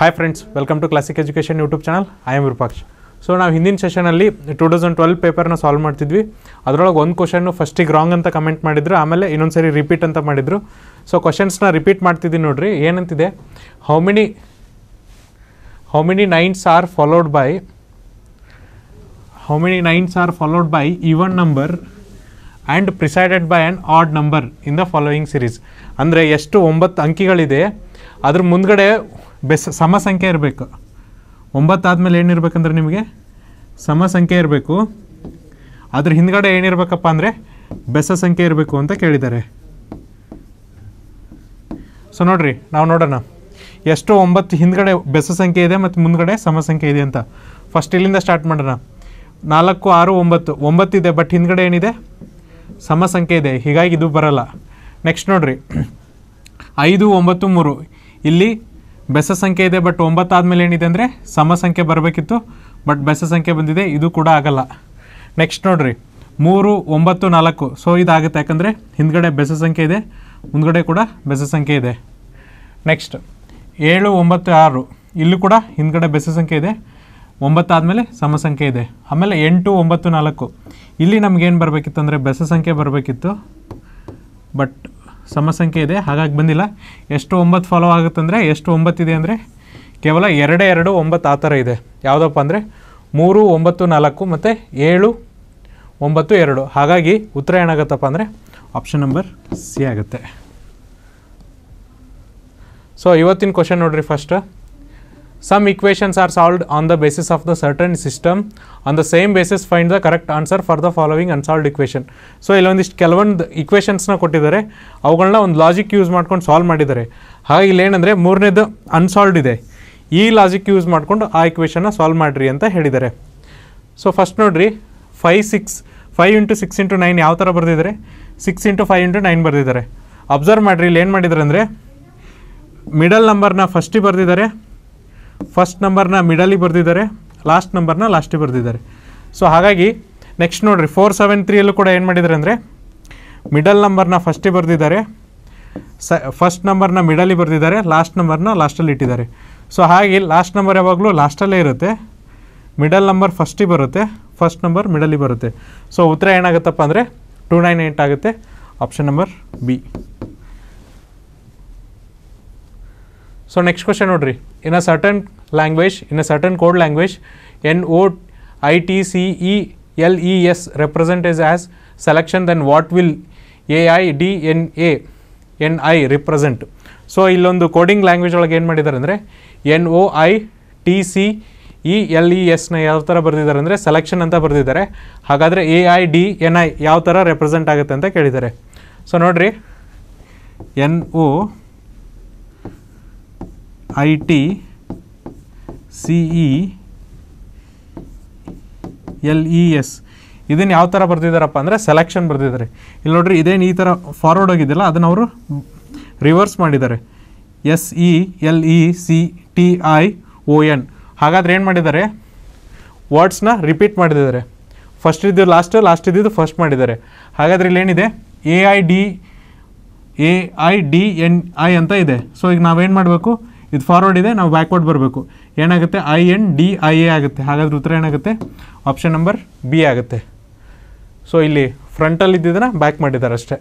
Hi friends welcome to classic education YouTube channel I am so ನಾವು ಹಿಂದಿನ ಸೆಷನಲ್ಲಿ two thousand twelve ಪೇಪರ್ನ solve ಮಾಡ್ತಿದ್ವಿ ಅದರೊಳಗೆ ಒಂದು ಕ್ವಶನ್ನು ಫಸ್ಟಿಗೆ ರಾಂಗ್ ಅಂತ ಕಮೆಂಟ್ ಮಾಡಿದ್ರು ಆಮೇಲೆ ಇನ್ನೊಂದು ಸರಿ ರಿಪೀಟ್ ಅಂತ ಮಾಡಿದರು ಸೊ ಕ್ವಶನ್ಸ್ನ ರಿಪೀಟ್ ಮಾಡ್ತಿದ್ದೀನಿ ನೋಡಿರಿ ಏನಂತಿದೆ how many how many nines are followed by how many nines are followed by one number and preceded by and odd number in the following series ಅಂದರೆ ಎಷ್ಟು ಒಂಬತ್ತು ಅಂಕಿಗಳಿದೆ ಅದ್ರ ಮುಂದಗಡೆ ಬೆಸ್ ಸಮ ಸಂಖ್ಯೆ ಇರಬೇಕು ಒಂಬತ್ತು ಆದಮೇಲೆ ಏನಿರ್ಬೇಕಂದ್ರೆ ನಿಮಗೆ ಸಮ ಸಂಖ್ಯೆ ಇರಬೇಕು ಅದ್ರ ಹಿಂದ್ಗಡೆ ಏನಿರಬೇಕಪ್ಪ ಅಂದರೆ ಬೆಸ ಸಂಖ್ಯೆ ಇರಬೇಕು ಅಂತ ಕೇಳಿದ್ದಾರೆ ಸೊ ನೋಡಿರಿ ನಾವು ನೋಡೋಣ ಎಷ್ಟು ಒಂಬತ್ತು ಹಿಂದ್ಗಡೆ ಬೆಸ ಸಂಖ್ಯೆ ಇದೆ ಮತ್ತು ಮುಂದ್ಗಡೆ ಸಮ ಸಂಖ್ಯೆ ಇದೆ ಅಂತ ಫಸ್ಟ್ ಇಲ್ಲಿಂದ ಸ್ಟಾರ್ಟ್ ಮಾಡೋಣ ನಾಲ್ಕು ಆರು ಒಂಬತ್ತು ಒಂಬತ್ತಿದೆ ಬಟ್ ಹಿಂದ್ಗಡೆ ಏನಿದೆ ಸಮ ಸಂಖ್ಯೆ ಇದೆ ಹೀಗಾಗಿ ಇದು ಬರಲ್ಲ ನೆಕ್ಸ್ಟ್ ನೋಡಿರಿ ಐದು ಒಂಬತ್ತು ಮೂರು ಇಲ್ಲಿ ಬೆಸ ಸಂಖ್ಯೆ ಇದೆ ಬಟ್ ಆದಮೇಲೆ ಏನಿದೆ ಅಂದರೆ ಸಮ ಸಂಖ್ಯೆ ಬರಬೇಕಿತ್ತು ಬಟ್ ಬೆಸ ಸಂಖ್ಯೆ ಬಂದಿದೆ ಇದು ಕೂಡ ಆಗಲ್ಲ ನೆಕ್ಸ್ಟ್ ನೋಡಿರಿ ಮೂರು ಒಂಬತ್ತು ನಾಲ್ಕು ಸೊ ಇದಾಗುತ್ತೆ ಯಾಕಂದರೆ ಹಿಂದ್ಗಡೆ ಬೆಸ ಸಂಖ್ಯೆ ಇದೆ ಮುಂದ್ಗಡೆ ಕೂಡ ಬೆಸ ಸಂಖ್ಯೆ ಇದೆ ನೆಕ್ಸ್ಟ್ ಏಳು ಒಂಬತ್ತು ಆರು ಇಲ್ಲೂ ಕೂಡ ಹಿಂದ್ಗಡೆ ಬೆಸ ಸಂಖ್ಯೆ ಇದೆ ಒಂಬತ್ತಾದಮೇಲೆ ಸಮ ಸಂಖ್ಯೆ ಇದೆ ಆಮೇಲೆ ಎಂಟು ಒಂಬತ್ತು ನಾಲ್ಕು ಇಲ್ಲಿ ನಮಗೇನು ಬರಬೇಕಿತ್ತು ಅಂದರೆ ಬೆಸ ಸಂಖ್ಯೆ ಬರಬೇಕಿತ್ತು ಬಟ್ ಸಮಸಂಖ್ಯೆ ಇದೆ ಹಾಗಾಗಿ ಬಂದಿಲ್ಲ ಎಷ್ಟು ಒಂಬತ್ತು ಫಾಲೋ ಆಗುತ್ತೆ ಅಂದರೆ ಎಷ್ಟು ಒಂಬತ್ತಿದೆ ಅಂದರೆ ಕೇವಲ ಎರಡು ಎರಡು ಒಂಬತ್ತು ಆ ಥರ ಇದೆ ಯಾವುದಪ್ಪ ಅಂದರೆ ಮೂರು ಒಂಬತ್ತು ನಾಲ್ಕು ಮತ್ತು ಏಳು ಒಂಬತ್ತು ಎರಡು ಹಾಗಾಗಿ ಉತ್ತರ ಏನಾಗುತ್ತಪ್ಪ ಅಂದರೆ ಆಪ್ಷನ್ ನಂಬರ್ ಸಿ ಆಗುತ್ತೆ ಸೊ ಇವತ್ತಿನ ಕ್ವಶನ್ ನೋಡಿರಿ first Some equations are solved on the basis of the certain system. On the same basis find the correct answer for the following unsolved equation. So ಇಲ್ಲೊಂದಿಷ್ಟು ಕೆಲವೊಂದು ಇಕ್ವೇಷನ್ಸ್ನ ಕೊಟ್ಟಿದ್ದಾರೆ ಅವುಗಳನ್ನ ಒಂದು logic use ಮಾಡ್ಕೊಂಡು ಸಾಲ್ವ್ ಮಾಡಿದ್ದಾರೆ ಹಾಗಾಗಿ ಏನಂದರೆ ಮೂರನೇದು ಅನ್ಸಾಲ್ವ್ಡ್ ಇದೆ ಈ ಲಾಜಿಕ್ ಯೂಸ್ ಮಾಡಿಕೊಂಡು ಆ ಇಕ್ವೇಷನ್ನ ಸಾಲ್ವ್ ಮಾಡಿರಿ ಅಂತ ಹೇಳಿದ್ದಾರೆ ಸೊ ಫಸ್ಟ್ ನೋಡಿರಿ five six five into six into nine ಯಾವ ಥರ ಬರೆದಿದ್ದಾರೆ six into five into nine ಬರೆದಿದ್ದಾರೆ ಅಬ್ಸರ್ವ್ ಮಾಡಿರಿ ಇಲ್ಲಿ ಏನು ಮಾಡಿದ್ದಾರೆ ಅಂದರೆ ಮಿಡಲ್ ನಂಬರ್ನ ಫಸ್ಟಿಗೆ ಬರೆದಿದ್ದಾರೆ ಫಸ್ಟ್ ನಂಬರ್ನ ಮಿಡಲಿಗೆ ಬರೆದಿದ್ದಾರೆ ಲಾಸ್ಟ್ ನಂಬರ್ನ ಲಾಸ್ಟಿಗೆ ಬರೆದಿದ್ದಾರೆ ಸೊ ಹಾಗಾಗಿ ನೆಕ್ಸ್ಟ್ ನೋಡಿರಿ ಫೋರ್ ಸೆವೆನ್ ತ್ರೀಯಲ್ಲೂ ಕೂಡ ಏನು ಮಾಡಿದ್ದಾರೆ ಅಂದರೆ ಮಿಡಲ್ ನಂಬರ್ನ ಫಸ್ಟಿಗೆ ಬರೆದಿದ್ದಾರೆ ಸ ಫಸ್ಟ್ ನಂಬರ್ನ ಮಿಡಲಿಗೆ ಬರೆದಿದ್ದಾರೆ ಲಾಸ್ಟ್ ನಂಬರ್ನ ಲಾಸ್ಟಲ್ಲಿ ಇಟ್ಟಿದ್ದಾರೆ ಸೊ ಹಾಗೆ ಲಾಸ್ಟ್ ನಂಬರ್ ಯಾವಾಗಲೂ ಲಾಸ್ಟಲ್ಲೇ ಇರುತ್ತೆ ಮಿಡಲ್ ನಂಬರ್ ಫಸ್ಟಿಗೆ ಬರುತ್ತೆ ಫಸ್ಟ್ ನಂಬರ್ ಮಿಡಲಿಗೆ ಬರುತ್ತೆ ಸೊ ಉತ್ತರ ಏನಾಗುತ್ತಪ್ಪ ಅಂದರೆ ಟೂ ನೈನ್ ಏಯ್ಟ್ ಆಗುತ್ತೆ option number B so next question ನೋಡಿರಿ in a certain language in a certain code language N O I T C E L E S represent is as selection then what will A I D N A N I represent so ಇಲ್ಲೊಂದು coding language ಒಳಗೆ ಏನು ಮಾಡಿದ್ದಾರೆ ಅಂದರೆ N O I T C E e L E e ಎಸ್ನ ಯಾವ ಥರ ಬರೆದಿದ್ದಾರೆ ಅಂದರೆ ಸೆಲೆಕ್ಷನ್ ಅಂತ ಬರೆದಿದ್ದಾರೆ ಹಾಗಾದರೆ A I D N I ಯಾವ ಥರ ರೆಪ್ರೆಸೆಂಟ್ ಆಗುತ್ತೆ ಅಂತ ಕೇಳಿದ್ದಾರೆ ಸೊ ನೋಡಿರಿ N O I T C E L E S ಇದನ್ನು ಯಾವ ಥರ ಬರ್ತಿದ್ದಾರಪ್ಪ ಅಂದರೆ ಸೆಲೆಕ್ಷನ್ ಬರ್ತಿದ್ದಾರೆ ಇಲ್ಲಿ ನೋಡ್ರಿ ಇದೇನು ಈ ಥರ ಫಾರ್ವರ್ಡ್ ಆಗಿದ್ದಿಲ್ಲ ಅದನ್ನು ಅವರು ರಿವರ್ಸ್ ಮಾಡಿದ್ದಾರೆ S E L E C T I O N ಹಾಗಾದ್ರೆ ಏನು ಮಾಡಿದ್ದಾರೆ ವರ್ಡ್ಸ್ನ ರಿಪೀಟ್ ಮಾಡಿದಾರೆ ಫಸ್ಟ್ ಇದ್ದು ಲಾಸ್ಟ್ ಲಾಸ್ಟ್ ಇದ್ದಿದ್ದು ಫಸ್ಟ್ ಮಾಡಿದ್ದಾರೆ ಹಾಗಾದ್ರೆ ಇಲ್ಲಿ ಏನಿದೆ A I D A I D N I ಅಂತ ಇದೆ ಸೊ ಈಗ ನಾವೇನು ಮಾಡಬೇಕು ಇದು ಫಾರ್ವರ್ಡ್ ಇದೆ ನಾವು ಬ್ಯಾಕ್ವರ್ಡ್ ಬರಬೇಕು ಏನಾಗುತ್ತೆ I N D I A ಆಗುತ್ತೆ ಹಾಗಾದ್ರೆ ಉತ್ತರ ಏನಾಗುತ್ತೆ ಆಪ್ಷನ್ ನಂಬರ್ ಬಿ ಆಗುತ್ತೆ ಸೊ ಇಲ್ಲಿ ಫ್ರಂಟಲ್ಲಿ ಇದ್ದಿದ್ದನ್ನು ಬ್ಯಾಕ್ ಮಾಡಿದ್ದಾರೆ ಅಷ್ಟೇ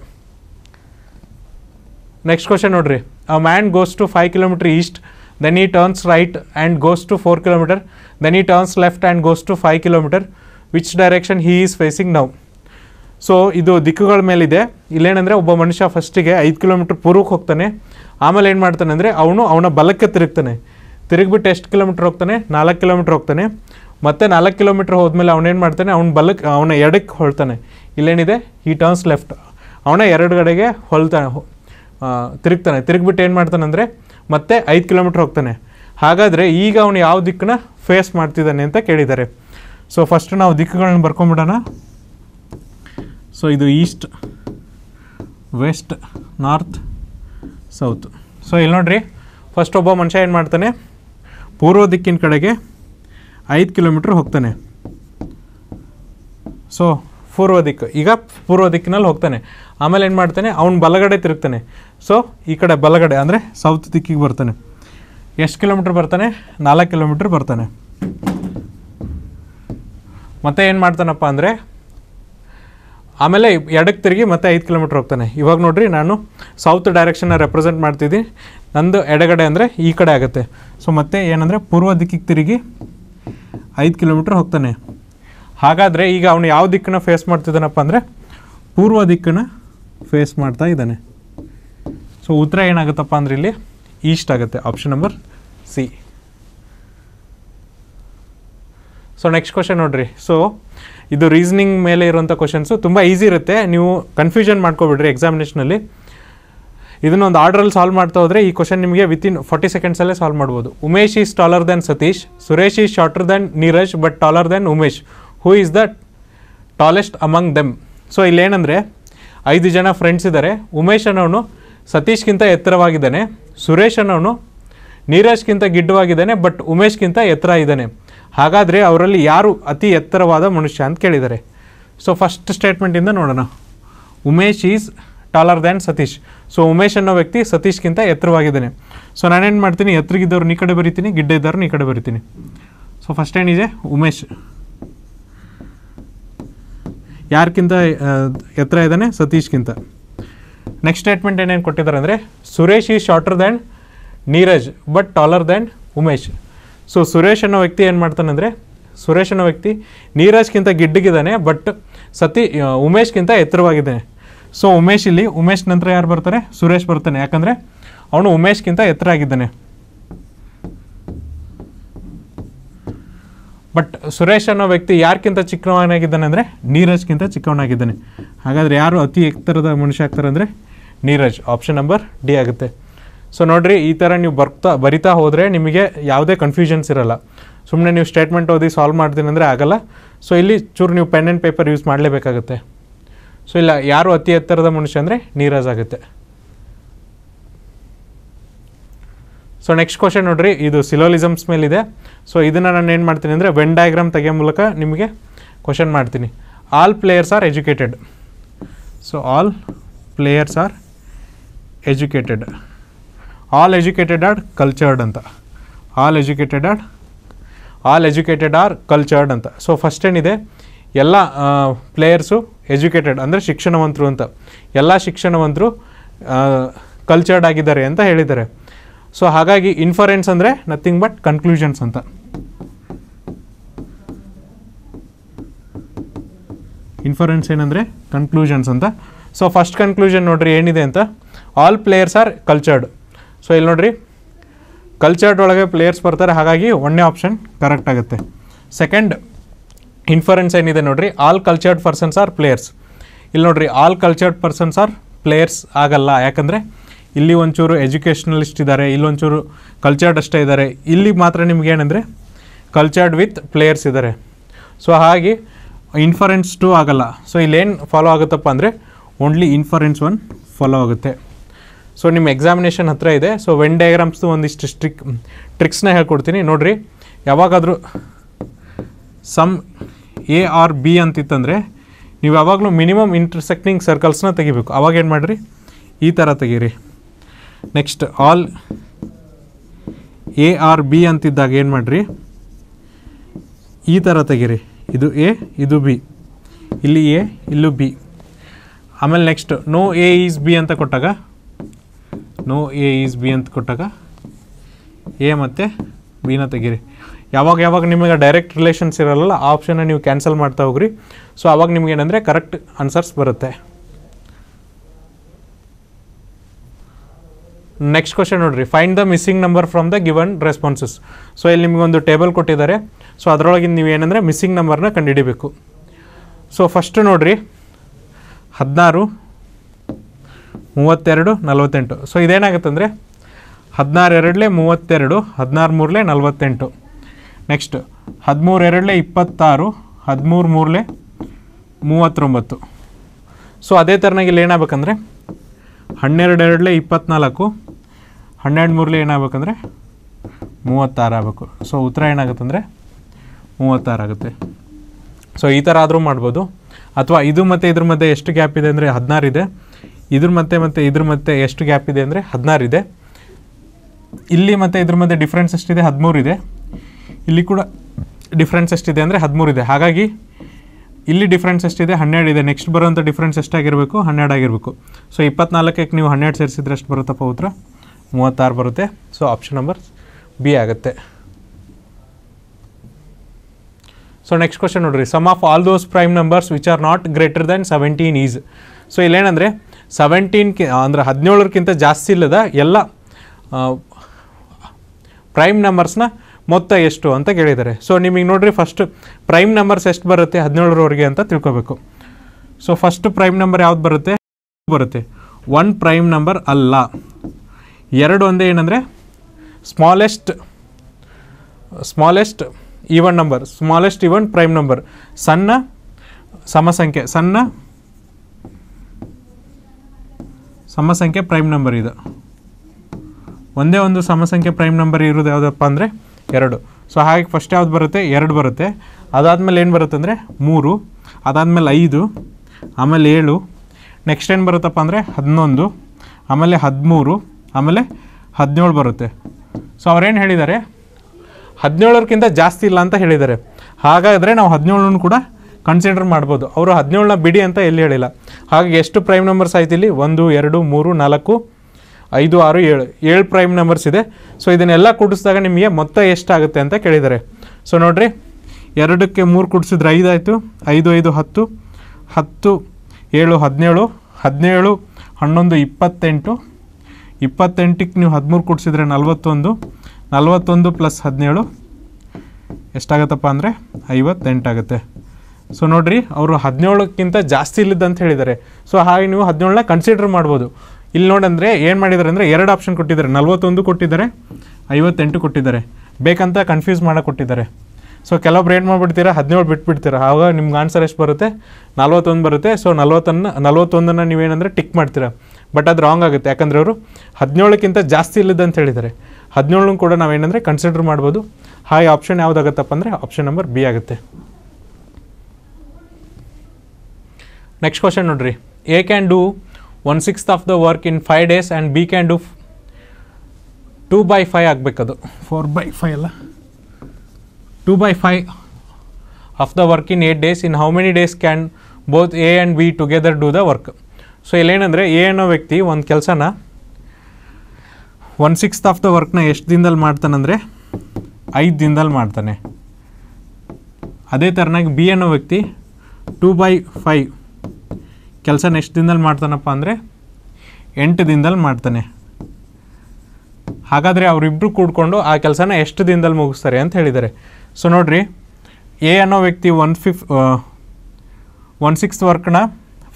ನೆಕ್ಸ್ಟ್ ಕ್ವಶನ್ ನೋಡ್ರಿ a man goes to five kilometre east then he turns right and goes to four kilometre then he turns left and goes to five kilometre which direction he is facing now so ಇದು ದಿಕ್ಕುಗಳ ಮೇಲಿದೆ ಇಲ್ಲೇನೆಂದರೆ ಒಬ್ಬ ಮನುಷ್ಯ ಫಸ್ಟಿಗೆ ಐದು kilometre ಪೂರ್ವಕ್ಕೆ ಹೋಗ್ತಾನೆ ಆಮೇಲೆ ಏನು ಮಾಡ್ತಾನೆ ಅಂದರೆ ಅವನು ಅವನ ಬಲಕ್ಕೆ ತಿರುಗ್ತಾನೆ ತಿರುಗಿಬಿಟ್ಟು ಎಷ್ಟು ಕಿಲೋಮೀಟ್ರ್ ಹೋಗ್ತಾನೆ ನಾಲ್ಕು ಕಿಲೋಮೀಟ್ರ್ ಹೋಗ್ತಾನೆ ಮತ್ತು ನಾಲ್ಕು ಕಿಲೋಮೀಟ್ರ್ ಹೋದ್ಮೇಲೆ ಅವನೇನು ಮಾಡ್ತಾನೆ ಅವ್ನ ಬಲಕ್ಕೆ ಅವನ ಎಡಕ್ಕೆ ಹೊಳ್ತಾನೆ ಇಲ್ಲೇನಿದೆ ಈ ಟರ್ನ್ಸ್ ಲೆಫ್ಟ್ ಅವನ ಎರಡು ಕಡೆಗೆ ಹೊಲ್ತಾನೆ ತಿರುಗ್ತಾನೆ ತಿರುಗಿಬಿಟ್ಟು ಏನು ಮಾಡ್ತಾನೆ ಅಂದರೆ ಮತ್ತೆ ಐದು ಕಿಲೋಮೀಟ್ರ್ ಹೋಗ್ತಾನೆ ಹಾಗಾದರೆ ಈಗ ಅವನು ಯಾವ ದಿಕ್ಕನ್ನ ಫೇಸ್ ಮಾಡ್ತಿದ್ದಾನೆ ಅಂತ ಕೇಳಿದ್ದಾರೆ ಸೊ ಫಸ್ಟ್ ನಾವು ದಿಕ್ಕುಗಳನ್ನ ಬರ್ಕೊಂಬಿಡೋಣ ಸೊ ಇದು east west north south so ಇಲ್ಲಿ ನೋಡ್ರಿ ಫಸ್ಟ್ ಒಬ್ಬ ಮನುಷ್ಯ ಏನು ಮಾಡ್ತಾನೆ ಪೂರ್ವ ದಿಕ್ಕಿನ ಕಡೆಗೆ ಐದು ಕಿಲೋಮೀಟ್ರ್ ಹೋಗ್ತಾನೆ ಸೊ ಪೂರ್ವ ದಿಕ್ಕು ಈಗ ಪೂರ್ವ ದಿಕ್ಕಿನಲ್ಲಿ ಹೋಗ್ತಾನೆ ಆಮೇಲೆ ಏನು ಮಾಡ್ತಾನೆ ಅವನು ಬಲಗಡೆ ತಿರುಗ್ತಾನೆ ಸೊ ಈ ಕಡೆ ಬಲಗಡೆ ಅಂದರೆ ಸೌತ್ ದಿಕ್ಕಿಗೆ ಬರ್ತಾನೆ ಎಷ್ಟು ಕಿಲೋಮೀಟ್ರ್ ಬರ್ತಾನೆ ನಾಲ್ಕು ಕಿಲೋಮೀಟ್ರ್ ಬರ್ತಾನೆ ಮತ್ತೆ ಏನು ಮಾಡ್ತಾನಪ್ಪ ಅಂದರೆ ಆಮೇಲೆ ಎಡಕ್ಕೆ ತಿರುಗಿ ಮತ್ತೆ ಐದು ಕಿಲೋಮೀಟ್ರ್ ಹೋಗ್ತಾನೆ ಇವಾಗ ನೋಡ್ರಿ ನಾನು ಸೌತ್ ಡೈರೆಕ್ಷನ್ನ ರೆಪ್ರೆಸೆಂಟ್ ಮಾಡ್ತಿದ್ದೀನಿ ನಂದು ಎಡಗಡೆ ಅಂದರೆ ಈ ಕಡೆ ಆಗುತ್ತೆ ಸೊ ಮತ್ತೆ ಏನಂದರೆ ಪೂರ್ವ ದಿಕ್ಕಿಗೆ ತಿರುಗಿ ಐದು ಕಿಲೋಮೀಟ್ರ್ ಹೋಗ್ತಾನೆ ಹಾಗಾದರೆ ಈಗ ಅವನು ಯಾವ ದಿಕ್ಕನ್ನ ಫೇಸ್ ಮಾಡ್ತಿದ್ದಾನಪ್ಪ ಅಂದರೆ ಪೂರ್ವ ದಿಕ್ಕನ್ನು ಫೇಸ್ ಮಾಡ್ತಾ ಇದ್ದಾನೆ ಸೊ ಉತ್ತರ ಏನಾಗುತ್ತಪ್ಪ ಅಂದರೆ ಇಲ್ಲಿ ಈಸ್ಟ್ ಆಗುತ್ತೆ option number C so next question ನೋಡ್ರಿ ಸೊ ಇದು ರೀಸನಿಂಗ್ ಮೇಲೆ ಇರುವಂಥ ಕ್ವಶನ್ಸು ತುಂಬ ಈಸಿ ಇರುತ್ತೆ ನೀವು ಕನ್ಫ್ಯೂಷನ್ ಮಾಡ್ಕೊಬಿಡ್ರಿ ಎಕ್ಸಾಮಿನೇಷನಲ್ಲಿ ಇದನ್ನೊಂದು ಆರ್ಡ್ರಲ್ಲಿ ಸಾಲ್ವ್ ಮಾಡ್ತಾ ಹೋದರೆ ಈ ಕ್ವಶನ್ ನಿಮಗೆ ವಿತಿನ್ ಫಾರ್ಟಿ ಸೆಕೆಂಡ್ಸಲ್ಲೇ ಸಾಲ್ವ್ ಮಾಡ್ಬೋದು Umesh is taller than Satish Suresh is shorter than Neeraj but taller than Umesh who is the tallest among them so ಇಲ್ಲೇನಂದರೆ ಐದು ಜನ ಫ್ರೆಂಡ್ಸ್ ಇದ್ದಾರೆ ಉಮೇಶ್ ಅನ್ನೋನು ಸತೀಶ್ಗಿಂತ ಎತ್ತರವಾಗಿದ್ದಾನೆ ಸುರೇಶ್ ಅನ್ನೋನು ನೀರಜ್ಗಿಂತ ಗಿಡ್ಡವಾಗಿದ್ದಾನೆ ಬಟ್ ಉಮೇಶ್ಗಿಂತ ಎತ್ತರ ಇದ್ದಾನೆ ಹಾಗಾದರೆ ಅವರಲ್ಲಿ ಯಾರು ಅತಿ ಎತ್ತರವಾದ ಮನುಷ್ಯ ಅಂತ ಕೇಳಿದ್ದಾರೆ ಸೊ ಫಸ್ಟ್ ಸ್ಟೇಟ್ಮೆಂಟಿಂದ ನೋಡೋಣ Umesh is taller than Satish so Umesh ಅನ್ನೋ ವ್ಯಕ್ತಿ ಸತೀಶ್ಗಿಂತ ಎತ್ತರವಾಗಿದ್ದಾನೆ ಸೊ ನಾನೇನು ಮಾಡ್ತೀನಿ ಎತ್ತರಿಗಿದ್ದವ್ರು ಈ ಕಡೆ ಬರೀತೀನಿ ಗಿಡ್ಡ ಇದ್ದವ್ರು ಈ ಕಡೆ ಬರೀತೀನಿ ಸೊ ಫಸ್ಟ್ ಏನಿದೆ ಉಮೇಶ್ ಯಾರ್ಗಿಂತ ಎತ್ತರ ಇದ್ದಾನೆ ಸತೀಶ್ಗಿಂತ ನೆಕ್ಸ್ಟ್ ಸ್ಟೇಟ್ಮೆಂಟ್ ಏನೇನು ಕೊಟ್ಟಿದ್ದಾರೆ ಅಂದರೆ Suresh is shorter than Neeraj but taller than Umesh so Suresh ಅನ್ನೋ ವ್ಯಕ್ತಿ ಏನು ಮಾಡ್ತಾನಂದರೆ ಸುರೇಶ್ ಅನ್ನೋ ವ್ಯಕ್ತಿ ನೀರಜ್ಗಿಂತ ಗಿಡ್ಡಗಿದ್ದಾನೆ ಬಟ್ ಸತಿ ಉಮೇಶ್ಗಿಂತ ಎತ್ತರವಾಗಿದ್ದಾನೆ ಸೊ ಉಮೇಶ್ ಇಲ್ಲಿ ಉಮೇಶ್ ನಂತರ ಯಾರು ಬರ್ತಾರೆ ಸುರೇಶ್ ಬರ್ತಾನೆ ಯಾಕಂದರೆ ಅವನು ಉಮೇಶ್ಗಿಂತ ಎತ್ತರ ಆಗಿದ್ದಾನೆ ಬಟ್ ಸುರೇಶ್ ಅನ್ನೋ ವ್ಯಕ್ತಿ ಯಾರಕ್ಕಿಂತ ಚಿಕ್ಕವನಾಗಿದ್ದಾನೆ ಅಂದರೆ ನೀರಜ್ಗಿಂತ ಚಿಕ್ಕವನಾಗಿದ್ದಾನೆ ಹಾಗಾದರೆ ಯಾರು ಅತಿ ಎತ್ತರದ ಮನುಷ್ಯ ಆಗ್ತಾರೆ ಅಂದರೆ ನೀರಜ್ ಆಪ್ಷನ್ ನಂಬರ್ ಡಿ ಆಗುತ್ತೆ ಸೊ ನೋಡಿರಿ ಈ ಥರ ನೀವು ಬರ್ತಾ ಬರಿತಾ ಹೋದರೆ ನಿಮಗೆ ಯಾವುದೇ ಕನ್ಫ್ಯೂಷನ್ಸ್ ಇರೋಲ್ಲ ಸುಮ್ಮನೆ ನೀವು ಸ್ಟೇಟ್ಮೆಂಟ್ ಓದಿ ಸಾಲ್ವ್ ಮಾಡ್ತೀನಿ ಅಂದರೆ ಆಗಲ್ಲ ಸೊ ಇಲ್ಲಿ ಚೂರು ನೀವು ಪೆನ್ ಆ್ಯಂಡ್ ಪೇಪರ್ ಯೂಸ್ ಮಾಡಲೇಬೇಕಾಗುತ್ತೆ ಸೊ ಇಲ್ಲ ಯಾರು ಅತಿ ಎತ್ತರದ ಮನುಷ್ಯ ಅಂದರೆ ನೀರಜ್ ಆಗುತ್ತೆ ಸೊ ನೆಕ್ಸ್ಟ್ ಕ್ವಶನ್ ನೋಡ್ರಿ ಇದು ಸಿಲೋಲಿಸಮ್ಸ್ ಮೇಲಿದೆ ಸೊ ಇದನ್ನು ನಾನು ಏನು ಮಾಡ್ತೀನಿ ಅಂದರೆ ವೆನ್ ಡಯಾಗ್ರಾಮ್ ತೆಗೆಯೋ ಮೂಲಕ ನಿಮಗೆ ಕ್ವಶನ್ ಮಾಡ್ತೀನಿ all players are educated so all players are educated all educated are cultured ಅಂತ all educated are all educated are cultured ಅಂತ ಸೊ ಫಸ್ಟ್ ಏನಿದೆ ಎಲ್ಲ ಪ್ಲೇಯರ್ಸು ಎಜುಕೇಟೆಡ್ ಅಂದರೆ ಶಿಕ್ಷಣವಂತರು ಅಂತ ಎಲ್ಲ ಶಿಕ್ಷಣವಂತರು ಕಲ್ಚರ್ಡ್ ಆಗಿದ್ದಾರೆ ಅಂತ ಹೇಳಿದ್ದಾರೆ ಸೊ ಹಾಗಾಗಿ ಇನ್ಫರೆನ್ಸ್ ಅಂದರೆ ನಥಿಂಗ್ ಬಟ್ ಕನ್ಕ್ಲೂಷನ್ಸ್ ಅಂತ ಇನ್ಫರೆನ್ಸ್ ಏನಂದರೆ ಕನ್ಕ್ಲೂಷನ್ಸ್ ಅಂತ ಸೊ ಫಸ್ಟ್ ಕನ್ಕ್ಲೂಷನ್ ನೋಡ್ರಿ ಏನಿದೆ ಅಂತ all players are cultured so ಇಲ್ಲಿ ನೋಡ್ರಿ ಕಲ್ಚರ್ಡ್ ಒಳಗೆ ಪ್ಲೇಯರ್ಸ್ ಬರ್ತಾರೆ ಹಾಗಾಗಿ ಒಂದೇ ಆಪ್ಷನ್ ಕರೆಕ್ಟ್ ಆಗುತ್ತೆ ಸೆಕೆಂಡ್ ಇನ್ಫರೆನ್ಸ್ ಏನಿದೆ ನೋಡ್ರಿ all cultured persons are players ಇಲ್ಲಿ ನೋಡ್ರಿ all cultured persons are players ಆಗಲ್ಲ ಯಾಕಂದರೆ ಇಲ್ಲಿ ಒಂಚೂರು ಎಜುಕೇಷನಲಿಸ್ಟ್ ಇದ್ದಾರೆ ಒಂಚೂರು ಕಲ್ಚರ್ಡ್ ಅಷ್ಟೇ ಇದ್ದಾರೆ ಇಲ್ಲಿ ಮಾತ್ರ ನಿಮ್ಗೆ ಏನಂದರೆ ಕಲ್ಚರ್ಡ್ ವಿತ್ ಪ್ಲೇಯರ್ಸ್ ಇದ್ದಾರೆ ಸೊ ಹಾಗೆ ಇನ್ಫರೆನ್ಸ್ ಟೂ ಆಗಲ್ಲ ಸೊ ಇಲ್ಲೇನು ಫಾಲೋ ಆಗುತ್ತಪ್ಪ ಅಂದರೆ ಓನ್ಲಿ ಇನ್ಫರೆನ್ಸ್ ಒನ್ ಫಾಲೋ ಆಗುತ್ತೆ ಸೊ ನಿಮ್ಮ ಎಕ್ಸಾಮಿನೇಷನ್ ಹತ್ರ ಇದೆ ಸೊ ವೆನ್ ಡಯಾಗ್ರಾಮ್ಸ್ದು ಒಂದಿಷ್ಟು ಸ್ಟ್ರಿಕ್ ಟ್ರಿಕ್ಸ್ನ ಹೇಳ್ಕೊಡ್ತೀನಿ ನೋಡಿರಿ ಯಾವಾಗಾದರೂ ಸಮ್ ಎ ಆರ್ ಬಿ ಅಂತಿತ್ತಂದರೆ ನೀವು ಯಾವಾಗಲೂ ಮಿನಿಮಮ್ ಇಂಟರ್ಸೆಕ್ಟಿಂಗ್ ಸರ್ಕಲ್ಸ್ನ ತೆಗಿಬೇಕು ಅವಾಗ ಏನು ಮಾಡಿರಿ ಈ ಥರ ತೆಗೀರಿ next all A are B ಅಂತಿದ್ದಾಗ ಏನು ಮಾಡಿರಿ ಈ ಥರ ತೆಗೀರಿ ಇದು ಎ ಇದು ಬಿ ಇಲ್ಲಿ ಎ ಇಲ್ಲೂ ಬಿ ಆಮೇಲೆ next no A is B ಅಂತ ಕೊಟ್ಟಾಗ ನೋ ಎ ಈಸ್ ಬಿ ಅಂತ ಕೊಟ್ಟಾಗ ಎ ಮತ್ತು ಬಿನ ತೆಗೀರಿ ಯಾವಾಗ ಯಾವಾಗ ನಿಮಗೆ ಡೈರೆಕ್ಟ್ ರಿಲೇಷನ್ಸ್ ಇರಲ್ಲ ಆ ಆಪ್ಷನ್ನ ನೀವು ಕ್ಯಾನ್ಸಲ್ ಮಾಡ್ತಾ ಹೋಗ್ರಿ ಸೊ ಆವಾಗ ನಿಮ್ಗೆ ಏನಂದರೆ ಕರೆಕ್ಟ್ ಆನ್ಸರ್ಸ್ ಬರುತ್ತೆ ನೆಕ್ಸ್ಟ್ ಕ್ವಶನ್ ನೋಡಿರಿ find the missing number from the given responses so ಇಲ್ಲಿ ಒಂದು ಟೇಬಲ್ ಕೊಟ್ಟಿದ್ದಾರೆ ಸೊ ಅದರೊಳಗೆ ನೀವು ಏನಂದರೆ ಮಿಸ್ಸಿಂಗ್ ನಂಬರ್ನ ಕಂಡುಹಿಡಿಬೇಕು ಸೊ ಫಸ್ಟ್ ನೋಡಿರಿ ಹದಿನಾರು ಮೂವತ್ತೆರಡು ನಲವತ್ತೆಂಟು ಸೊ ಇದೇನಾಗುತ್ತಂದರೆ ಹದಿನಾರು ಎರಡಲೇ ಮೂವತ್ತೆರಡು ಹದಿನಾರು ಮೂರಲೇ ನಲವತ್ತೆಂಟು ನೆಕ್ಸ್ಟ್ ಹದಿಮೂರು ಎರಡಲೇ ಇಪ್ಪತ್ತಾರು ಹದಿಮೂರು ಮೂರಲೇ ಮೂವತ್ತೊಂಬತ್ತು ಸೊ ಅದೇ ಥರನಾಗಿ ಇಲ್ಲಿ ಏನಾಗಬೇಕಂದ್ರೆ ಹನ್ನೆರಡು ಎರಡಲೇ ಇಪ್ಪತ್ತ್ನಾಲ್ಕು ಹನ್ನೆರಡು ಮೂರಲೇ ಏನಾಗಬೇಕಂದ್ರೆ ಮೂವತ್ತಾರು ಆಗಬೇಕು ಸೊ ಉತ್ತರ ಏನಾಗುತ್ತಂದರೆ ಮೂವತ್ತಾರು ಆಗುತ್ತೆ ಸೊ ಈ ಥರ ಆದರೂ ಮಾಡ್ಬೋದು ಅಥವಾ ಇದು ಮತ್ತು ಇದ್ರ ಮಧ್ಯೆ ಎಷ್ಟು ಗ್ಯಾಪ್ ಇದೆ ಅಂದರೆ ಹದಿನಾರು ಇದೆ ಇದ್ರ ಮತ್ತೆ ಮತ್ತೆ ಇದ್ರ ಮತ್ತೆ ಎಷ್ಟು ಗ್ಯಾಪ್ ಇದೆ ಅಂದರೆ ಹದಿನಾರು ಇದೆ ಇಲ್ಲಿ ಮತ್ತೆ ಇದ್ರ ಮಧ್ಯೆ ಡಿಫ್ರೆನ್ಸ್ ಎಷ್ಟಿದೆ ಹದಿಮೂರು ಇದೆ ಇಲ್ಲಿ ಕೂಡ ಡಿಫ್ರೆನ್ಸ್ ಎಷ್ಟಿದೆ ಅಂದರೆ ಹದಿಮೂರು ಇದೆ ಹಾಗಾಗಿ ಇಲ್ಲಿ ಡಿಫ್ರೆನ್ಸ್ ಎಷ್ಟಿದೆ ಹನ್ನೆರಡು ಇದೆ ನೆಕ್ಸ್ಟ್ ಬರೋಂಥ ಡಿಫ್ರೆನ್ಸ್ ಎಷ್ಟಾಗಿರಬೇಕು ಹನ್ನೆರಡು ಆಗಿರಬೇಕು ಸೊ ಇಪ್ಪತ್ನಾಲ್ಕಕ್ಕೆ ನೀವು ಹನ್ನೆರಡು ಸೇರಿಸಿದ್ರೆ ಎಷ್ಟು ಬರುತ್ತಪ್ಪ ಉತ್ತರ ಮೂವತ್ತಾರು ಬರುತ್ತೆ ಸೊ ಆಪ್ಷನ್ ನಂಬರ್ ಬಿ ಆಗುತ್ತೆ ಸೊ ನೆಕ್ಸ್ಟ್ ಕ್ವಶನ್ ನೋಡ್ರಿ sum of all those prime numbers which are not greater than seventeen is so ಇಲ್ಲೇನಂದರೆ ಸೆವೆಂಟೀನ್ ಅಂದರೆ ಹದಿನೇಳರಕ್ಕಿಂತ ಜಾಸ್ತಿ ಇಲ್ಲದ ಎಲ್ಲ ಪ್ರೈಮ್ ನಂಬರ್ಸ್ನ ಮೊತ್ತ ಎಷ್ಟು ಅಂತ ಕೇಳಿದ್ದಾರೆ ಸೊ ನಿಮಗೆ ನೋಡಿರಿ ಫಸ್ಟ್ ಪ್ರೈಮ್ ನಂಬರ್ಸ್ ಎಷ್ಟು ಬರುತ್ತೆ ಹದಿನೇಳರವರೆಗೆ ಅಂತ ತಿಳ್ಕೊಬೇಕು ಸೊ ಫಸ್ಟ್ ಪ್ರೈಮ್ ನಂಬರ್ ಯಾವ್ದು ಬರುತ್ತೆ ಬರುತ್ತೆ ಒನ್ ಪ್ರೈಮ್ ನಂಬರ್ ಅಲ್ಲ ಎರಡು ಒಂದೇ ಏನಂದರೆ smallest smallest even number smallest even prime number ಸಣ್ಣ ಸಮಸಂಖ್ಯೆ ಸಣ್ಣ ಸಮಸಂಖ್ಯೆ ಪ್ರೈಮ್ ನಂಬರ್ ಇದು ಒಂದೇ ಒಂದು ಸಮಸಂಖ್ಯೆ ಪ್ರೈಮ್ ನಂಬರ್ ಇರೋದು ಯಾವುದಪ್ಪ ಅಂದರೆ ಎರಡು ಸೊ ಹಾಗೆ ಫಸ್ಟ್ ಯಾವ್ದು ಬರುತ್ತೆ ಎರಡು ಬರುತ್ತೆ ಅದಾದಮೇಲೆ ಏನು ಬರುತ್ತೆ ಅಂದರೆ ಮೂರು ಅದಾದಮೇಲೆ ಐದು ಆಮೇಲೆ ಏಳು ನೆಕ್ಸ್ಟ್ ಏನು ಬರುತ್ತಪ್ಪ ಅಂದರೆ ಹದಿನೊಂದು ಆಮೇಲೆ ಹದಿಮೂರು ಆಮೇಲೆ ಹದಿನೇಳು ಬರುತ್ತೆ ಸೊ ಅವ್ರೇನು ಹೇಳಿದ್ದಾರೆ ಹದಿನೇಳರಕ್ಕಿಂತ ಜಾಸ್ತಿ ಇಲ್ಲ ಅಂತ ಹೇಳಿದ್ದಾರೆ ಹಾಗಾದರೆ ನಾವು ಹದಿನೇಳನ್ನು ಕೂಡ ಕನ್ಸಿಡರ್ ಮಾಡ್ಬೋದು ಅವರು ಹದಿನೇಳನ್ನ ಬಿಡಿ ಅಂತ ಎಲ್ಲಿ ಹೇಳಿಲ್ಲ ಹಾಗೆ ಎಷ್ಟು ಪ್ರೈಮ್ ನಂಬರ್ಸ್ ಆಯ್ತು ಇಲ್ಲಿ ಒಂದು ಎರಡು ಮೂರು ನಾಲ್ಕು ಐದು ಆರು ಏಳು ಏಳು ಪ್ರೈಮ್ ನಂಬರ್ಸ್ ಇದೆ ಸೊ ಇದನ್ನೆಲ್ಲ ಕುಡಿಸಿದಾಗ ನಿಮಗೆ ಮೊತ್ತ ಎಷ್ಟಾಗುತ್ತೆ ಅಂತ ಕೇಳಿದ್ದಾರೆ ಸೊ ನೋಡಿರಿ ಎರಡಕ್ಕೆ ಮೂರು ಕುಡಿಸಿದ್ರೆ ಐದು ಆಯಿತು ಐದು ಐದು ಹತ್ತು ಹತ್ತು ಏಳು ಹದಿನೇಳು ಹದಿನೇಳು ಹನ್ನೊಂದು ಇಪ್ಪತ್ತೆಂಟು ಇಪ್ಪತ್ತೆಂಟಕ್ಕೆ ನೀವು ಹದಿಮೂರು ಕೂಡಿಸಿದ್ರೆ ನಲ್ವತ್ತೊಂದು ನಲವತ್ತೊಂದು ಪ್ಲಸ್ ಹದಿನೇಳು ಎಷ್ಟಾಗತ್ತಪ್ಪ ಅಂದರೆ ಐವತ್ತೆಂಟಾಗುತ್ತೆ ಸೊ ನೋಡಿರಿ ಅವರು ಹದಿನೇಳಕ್ಕಿಂತ ಜಾಸ್ತಿ ಇಲ್ಲಿದ್ದು ಅಂತ ಹೇಳಿದ್ದಾರೆ ಸೊ ಹಾಗೆ ನೀವು ಹದಿನೇಳನ್ನ ಕನ್ಸಿಡರ್ ಮಾಡ್ಬೋದು ಇಲ್ಲಿ ನೋಡಂದರೆ ಏನು ಮಾಡಿದ್ದಾರೆ ಅಂದರೆ ಎರಡು ಆಪ್ಷನ್ ಕೊಟ್ಟಿದ್ದಾರೆ ನಲ್ವತ್ತೊಂದು ಕೊಟ್ಟಿದ್ದಾರೆ ಐವತ್ತೆಂಟು ಕೊಟ್ಟಿದ್ದಾರೆ ಬೇಕಂತ ಕನ್ಫ್ಯೂಸ್ ಮಾಡೋಕೆ ಕೊಟ್ಟಿದ್ದಾರೆ ಸೊ ಕೆಲವೊಬ್ರು ಏನು ಮಾಡಿಬಿಡ್ತೀರಾ ಹದಿನೇಳು ಬಿಟ್ಬಿಡ್ತೀರಾ ಆವಾಗ ನಿಮ್ಗೆ ಆನ್ಸರ್ ಎಷ್ಟು ಬರುತ್ತೆ ನಲ್ವತ್ತೊಂದು ಬರುತ್ತೆ ಸೊ ನಲ್ವತ್ತನ್ನು ನಲ್ವತ್ತೊಂದನ್ನು ನೀವೇನಂದರೆ ಟಿಕ್ ಮಾಡ್ತೀರಾ ಬಟ್ ಅದು ರಾಂಗ್ ಆಗುತ್ತೆ ಯಾಕಂದರೆ ಅವರು ಹದಿನೇಳಕ್ಕಿಂತ ಜಾಸ್ತಿ ಇಲ್ಲದ ಅಂತ ಹೇಳಿದ್ದಾರೆ ಹದಿನೇಳನ್ನು ಕೂಡ ನಾವೇನಂದರೆ ಕನ್ಸಿಡರ್ ಮಾಡ್ಬೋದು ಹಾಗೆ ಆಪ್ಷನ್ ಯಾವುದಾಗತ್ತಪ್ಪ ಅಂದರೆ ಆಪ್ಷನ್ ನಂಬರ್ ಬಿ ಆಗುತ್ತೆ ನೆಕ್ಸ್ಟ್ ಕ್ವಶನ್ ನೋಡ್ರಿ A can do one sixth of the work in five days and B can do two by five ಆಗಬೇಕದು ಫೋರ್ ಬೈ ಫೈ ಅಲ್ಲ two by five of the work in eight days in how many days can both A and B together do the work so ಇಲ್ಲೇನಂದರೆ A ಅನ್ನೋ ವ್ಯಕ್ತಿ ಒಂದು ಕೆಲಸನ one sixth of the ವರ್ಕ್ನ ಎಷ್ಟು ದಿನದಲ್ಲಿ ಅಂದರೆ ಐದು ದಿನದಲ್ಲಿ ಮಾಡ್ತಾನೆ ಅದೇ ಥರನಾಗಿ ಬಿ ಅನ್ನೋ ವ್ಯಕ್ತಿ ಟೂ ಬೈ ಫೈವ್ ಕೆಲಸನ ಎಷ್ಟು ದಿನದಲ್ಲಿ ಮಾಡ್ತಾನಪ್ಪ ಅಂದರೆ ಎಂಟು ದಿನದಲ್ಲಿ ಮಾಡ್ತಾನೆ ಹಾಗಾದರೆ ಅವರಿಬ್ಬರು ಕೂಡ್ಕೊಂಡು ಆ ಕೆಲಸನ ಎಷ್ಟು ದಿನದಲ್ಲಿ ಮುಗಿಸ್ತಾರೆ ಅಂತ ಹೇಳಿದ್ದಾರೆ ಸೊ ನೋಡಿರಿ ಎ ಅನ್ನೋ ವ್ಯಕ್ತಿ ಒನ್ ಫಿಫ್ ಒನ್ ಸಿಕ್ಸ್ ವರ್ಕ್ನ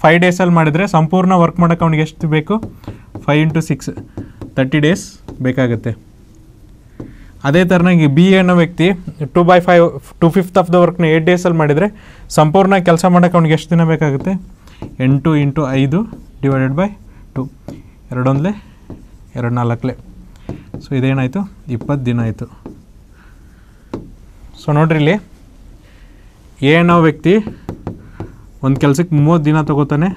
ಫೈವ್ ಡೇಸಲ್ಲಿ ಮಾಡಿದರೆ ಸಂಪೂರ್ಣ ವರ್ಕ್ ಮಾಡೋಕ್ಕೆ ಅವ್ನಿಗೆ ಎಷ್ಟು ಬೇಕು five into six thirty days ಬೇಕಾಗುತ್ತೆ ಅದೇ ಥರನಾಗಿ ಬಿ ಎ ಅನ್ನೋ ವ್ಯಕ್ತಿ two by five two fifth of the ವರ್ಕ್ನ ಏಟ್ ಡೇಸಲ್ಲಿ ಮಾಡಿದರೆ ಸಂಪೂರ್ಣ ಕೆಲಸ ಮಾಡೋಕ್ಕೆ ಅವ್ನಿಗೆ ಎಷ್ಟು ದಿನ ಬೇಕಾಗುತ್ತೆ ಎಂಟು ಇಂಟು ಐದು ಡಿವೈಡೆಡ್ ಬೈ ಟು ಎರಡೊಂದಲೇ ಎರಡು ನಾಲ್ಕಲೇ ಸೊ ಇದೇನಾಯಿತು ಇಪ್ಪತ್ತು ದಿನ ಆಯಿತು ಸೊ ನೋಡ್ರಿ ಇಲ್ಲಿ ಎ ಅನ್ನೋ ವ್ಯಕ್ತಿ ಒಂದು ಕೆಲಸಕ್ಕೆ ಮೂವತ್ತು ದಿನ ತಗೋತಾನೆ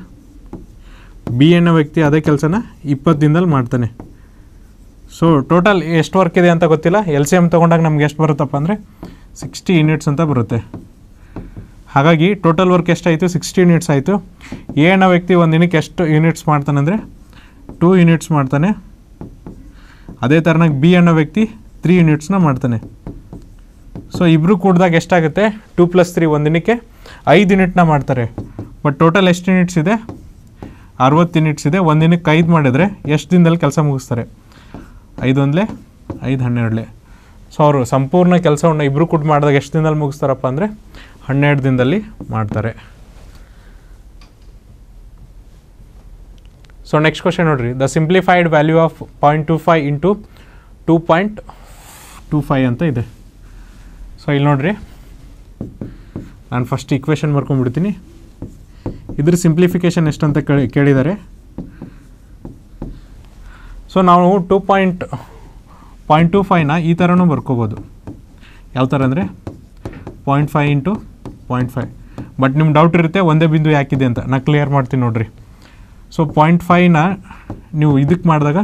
ಬಿ ಅನ್ನೋ ವ್ಯಕ್ತಿ ಅದೇ ಕೆಲಸನ ಇಪ್ಪತ್ತು ದಿನದಲ್ಲಿ ಮಾಡ್ತಾನೆ ಸೊ ಟೋಟಲ್ ಎಷ್ಟು ವರ್ಕ್ ಇದೆ ಅಂತ ಗೊತ್ತಿಲ್ಲ ಎಲ್ ಸಿ ಎಮ್ ತೊಗೊಂಡಾಗ ನಮ್ಗೆ ಎಷ್ಟು ಬರುತ್ತಪ್ಪ ಅಂದರೆ ಸಿಕ್ಸ್ಟಿ ಯೂನಿಟ್ಸ್ ಅಂತ ಬರುತ್ತೆ ಹಾಗಾಗಿ ಟೋಟಲ್ ವರ್ಕ್ ಎಷ್ಟಾಯಿತು ಸಿಕ್ಸ್ಟಿ ಯೂನಿಟ್ಸ್ ಆಯಿತು ಏನ ವ್ಯಕ್ತಿ ಒಂದು ದಿನಕ್ಕೆ ಎಷ್ಟು ಯೂನಿಟ್ಸ್ ಮಾಡ್ತಾನೆ ಅಂದರೆ ಟೂ ಯೂನಿಟ್ಸ್ ಮಾಡ್ತಾನೆ ಅದೇ ಥರನಾಗಿ ಬಿ ಅನ್ನೋ ವ್ಯಕ್ತಿ ತ್ರೀ ಯೂನಿಟ್ಸ್ನ ಮಾಡ್ತಾನೆ ಸೊ ಇಬ್ಬರು ಕೂಡಿದಾಗ ಎಷ್ಟಾಗುತ್ತೆ ಟೂ ಪ್ಲಸ್ ತ್ರೀ ಒಂದು ದಿನಕ್ಕೆ ಐದು ಯೂನಿಟ್ನ ಮಾಡ್ತಾರೆ ಬಟ್ ಟೋಟಲ್ ಎಷ್ಟು ಯೂನಿಟ್ಸ್ ಇದೆ ಅರವತ್ತು ಯೂನಿಟ್ಸ್ ಇದೆ ಒಂದು ದಿನಕ್ಕೆ ಐದು ಮಾಡಿದರೆ ಎಷ್ಟು ದಿನದಲ್ಲಿ ಕೆಲಸ ಮುಗಿಸ್ತಾರೆ ಐದೊಂದಲೇ ಐದು ಹನ್ನೆರಡಲೇ ಸೊ ಅವರು ಸಂಪೂರ್ಣ ಕೆಲಸವನ್ನು ಇಬ್ಬರು ಕೂಡ ಮಾಡಿದಾಗ ಎಷ್ಟು ದಿನದಲ್ಲಿ ಮುಗಿಸ್ತಾರಪ್ಪ ಅಂದರೆ ಹನ್ನೆರಡು ದಿನದಲ್ಲಿ ಮಾಡ್ತಾರೆ ಸೊ ನೆಕ್ಸ್ಟ್ ಕ್ವಶನ್ ನೋಡಿರಿ the simplified value of point two five into two point two five ಅಂತ ಇದೆ ಸೊ ಇಲ್ಲಿ ನೋಡಿರಿ ನಾನು ಫಸ್ಟ್ ಇಕ್ವೇಷನ್ ಮಾಡ್ಕೊಂಬಿಡ್ತೀನಿ ಇದ್ರ ಸಿಂಪ್ಲಿಫಿಕೇಶನ್ ಎಷ್ಟಂತ ಕೇಳಿದ್ದಾರೆ ಸೊ ನಾವು ಟೂ ಪಾಯಿಂಟ್ ಪಾಯಿಂಟ್ ಟು ಫೈವ್ನ ಈ ಥರನೂ ಬರ್ಕೋಬೋದು ಯಾವ ಥರ ಅಂದರೆ point five into point five but ನಿಮ್ಮ ಡೌಟ್ ಇರುತ್ತೆ ಒಂದೇ ಬಿಂದು ಯಾಕಿದೆ ಅಂತ ನಾ ಕ್ಲಿಯರ್ ಮಾಡ್ತೀನಿ ನೋಡಿರಿ ಸೊ ಪಾಯಿಂಟ್ ಫೈವ್ನ ನೀವು ಇದಕ್ಕೆ ಮಾಡಿದಾಗ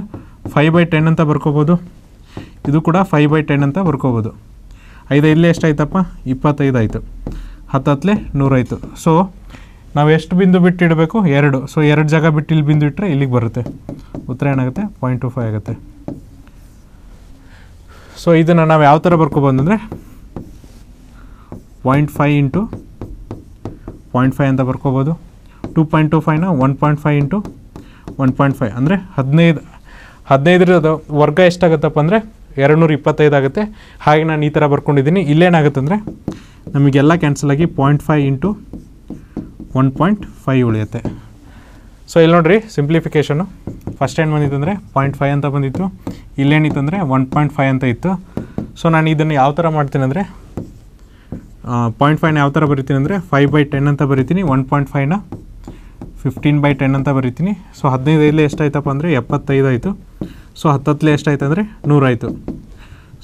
ಫೈವ್ ಬೈ ಟೆನ್ ಅಂತ ಬರ್ಕೋಬೋದು ಇದು ಕೂಡ ಫೈವ್ ಬೈ ಟೆನ್ ಅಂತ ಬರ್ಕೋಬೋದು ಐದು ಇಲ್ಲೇ ಎಷ್ಟಾಯ್ತಪ್ಪ ಇಪ್ಪತ್ತೈದು ಆಯಿತು ಹತ್ತಲೇ ನೂರಾಯಿತು ಸೊ ನಾವು ಎಷ್ಟು ಬಿಂದು ಬಿಟ್ಟು ಇಡಬೇಕು ಎರಡು ಸೊ ಎರಡು ಜಾಗ ಬಿಟ್ಟು ಇಲ್ಲಿ ಬಿಂದು ಇಟ್ಟರೆ ಇಲ್ಲಿಗೆ ಬರುತ್ತೆ ಉತ್ತರ ಏನಾಗುತ್ತೆ ಪಾಯಿಂಟ್ ಟು ಫೈವ್ ಆಗುತ್ತೆ ಸೊ ಇದನ್ನು ನಾವು ಯಾವ ಥರ ಅಂದರೆ point five into point five ಅಂತ ಬರ್ಕೋಬೋದು ಟೂ ಪಾಯಿಂಟ್ ಟು ಫೈವ್ನ one point five into one point five ಅಂದರೆ ಹದಿನೈದು ಹದಿನೈದರದ ವರ್ಗ ಎಷ್ಟಾಗುತ್ತಪ್ಪ ಅಂದರೆ ಎರಡು ನೂರ ಇಪ್ಪತ್ತೈದು ಆಗುತ್ತೆ ಹಾಗೆ ನಾನು ಈ ಥರ ಬರ್ಕೊಂಡಿದ್ದೀನಿ ಇಲ್ಲೇನಾಗುತ್ತೆ ಅಂದರೆ ನಮಗೆಲ್ಲ ಕ್ಯಾನ್ಸಲ್ ಆಗಿ point five into one point five ಉಳಿಯುತ್ತೆ ಸೊ ಇಲ್ಲಿ ನೋಡಿರಿ ಸಿಂಪ್ಲಿಫಿಕೇಷನು ಫಸ್ಟ್ ಏನು ಬಂದಿತ್ತು ಅಂದರೆ ಪಾಯಿಂಟ್ ಫೈವ್ ಅಂತ ಬಂದಿತ್ತು ಇಲ್ಲೇನಿತ್ತು ಅಂದರೆ ಒನ್ ಪಾಯಿಂಟ್ ಫೈವ್ ಅಂತ ಇತ್ತು ಸೊ ನಾನು ಇದನ್ನು ಯಾವ ಥರ ಮಾಡ್ತೀನಿ ಅಂದರೆ ಪಾಯಿಂಟ್ ಫೈನ ಯಾವ ಥರ ಬರಿತೀನಿ ಅಂದರೆ ಫೈವ್ ಬೈ ಟೆನ್ ಅಂತ ಬರಿತೀನಿ ಒನ್ ಪಾಯಿಂಟ್ ಫೈವ್ನ ಫಿಫ್ಟೀನ್ ಬೈ ಟೆನ್ ಅಂತ ಬರಿತೀನಿ ಸೊ ಹದಿನೈದು ಹದಿನೈದೈದಲೇ ಎಷ್ಟಾಯ್ತಪ್ಪ ಅಂದರೆ ಎಪ್ಪತ್ತೈದು ಆಯಿತು ಸೊ ಹತ್ತತ್ತಲೇ ಎಷ್ಟಾಯ್ತು ಅಂದರೆ ನೂರಾಯಿತು